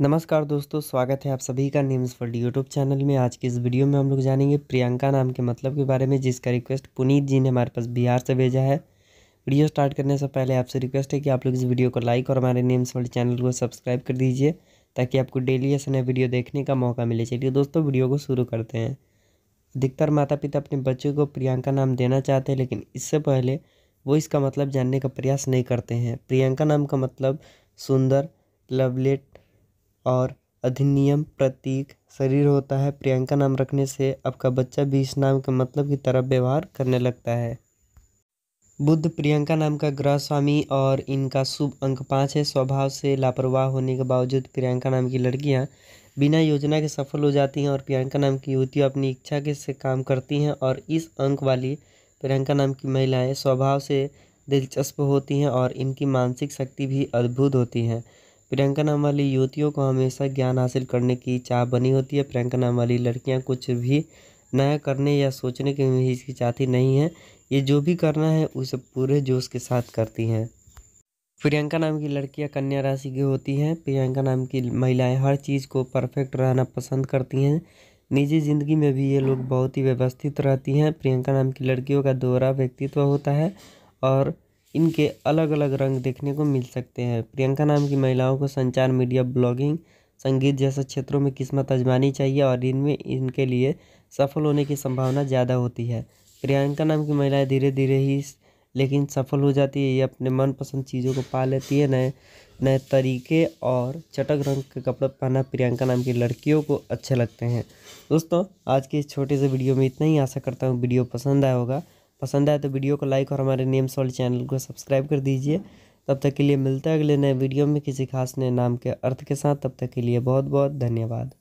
नमस्कार दोस्तों स्वागत है आप सभी का नेम्स वर्ल्ड यूट्यूब चैनल में आज की इस वीडियो में हम लोग जानेंगे प्रियंका नाम के मतलब के बारे में जिसका रिक्वेस्ट पुनीत जी ने हमारे पास बिहार से भेजा है वीडियो स्टार्ट करने से पहले आपसे रिक्वेस्ट है कि आप लोग इस वीडियो को लाइक और हमारे नेम्स वर्ल्ड चैनल को सब्सक्राइब कर दीजिए ताकि आपको डेली ऐसे नए वीडियो देखने का मौका मिले चलिए दोस्तों वीडियो को शुरू करते हैं अधिकतर माता पिता अपने बच्चों को प्रियंका नाम देना चाहते हैं लेकिन इससे पहले वो इसका मतलब जानने का प्रयास नहीं करते हैं प्रियंका नाम का मतलब सुंदर लवलेट और अधिनियम प्रतीक शरीर होता है प्रियंका नाम रखने से आपका बच्चा भी इस नाम के मतलब की तरह व्यवहार करने लगता है बुद्ध प्रियंका नाम का ग्रह स्वामी और इनका शुभ अंक पाँच है स्वभाव से लापरवाह होने के बावजूद प्रियंका नाम की लड़कियां बिना योजना के सफल हो जाती हैं और प्रियंका नाम की युवतियों अपनी इच्छा के से काम करती हैं और इस अंक वाली प्रियंका नाम की महिलाएं स्वभाव से दिलचस्प होती हैं और इनकी मानसिक शक्ति भी अद्भुत होती हैं प्रियंका नाम वाली युवतियों को हमेशा ज्ञान हासिल करने की चाह बनी होती है प्रियंका नाम वाली लड़कियाँ कुछ भी नया करने या सोचने के की चाहती नहीं है ये जो भी करना है उसे पूरे जोश के साथ करती हैं प्रियंका नाम की लड़कियां कन्या राशि की होती हैं प्रियंका नाम की महिलाएं हर चीज़ को परफेक्ट रहना पसंद करती हैं निजी ज़िंदगी में भी ये लोग बहुत ही व्यवस्थित रहती हैं प्रियंका नाम की लड़कियों का दोहरा व्यक्तित्व होता है और इनके अलग अलग रंग देखने को मिल सकते हैं प्रियंका नाम की महिलाओं को संचार मीडिया ब्लॉगिंग संगीत जैसे क्षेत्रों में किस्मत आजमानी चाहिए और इनमें इनके लिए सफल होने की संभावना ज़्यादा होती है प्रियंका नाम की महिलाएं धीरे धीरे ही लेकिन सफल हो जाती है ये अपने मनपसंद चीज़ों को पा लेती है नए नए तरीके और चटक रंग के कपड़े पहना प्रियंका नाम की लड़कियों को अच्छे लगते हैं दोस्तों आज के इस छोटे से वीडियो में इतना ही आशा करता हूँ वीडियो पसंद आया होगा पसंद आए तो वीडियो को लाइक और हमारे नेम्स वाले चैनल को सब्सक्राइब कर दीजिए तब तक के लिए मिलता है अगले नए वीडियो में किसी खास नए नाम के अर्थ के साथ तब तक के लिए बहुत बहुत धन्यवाद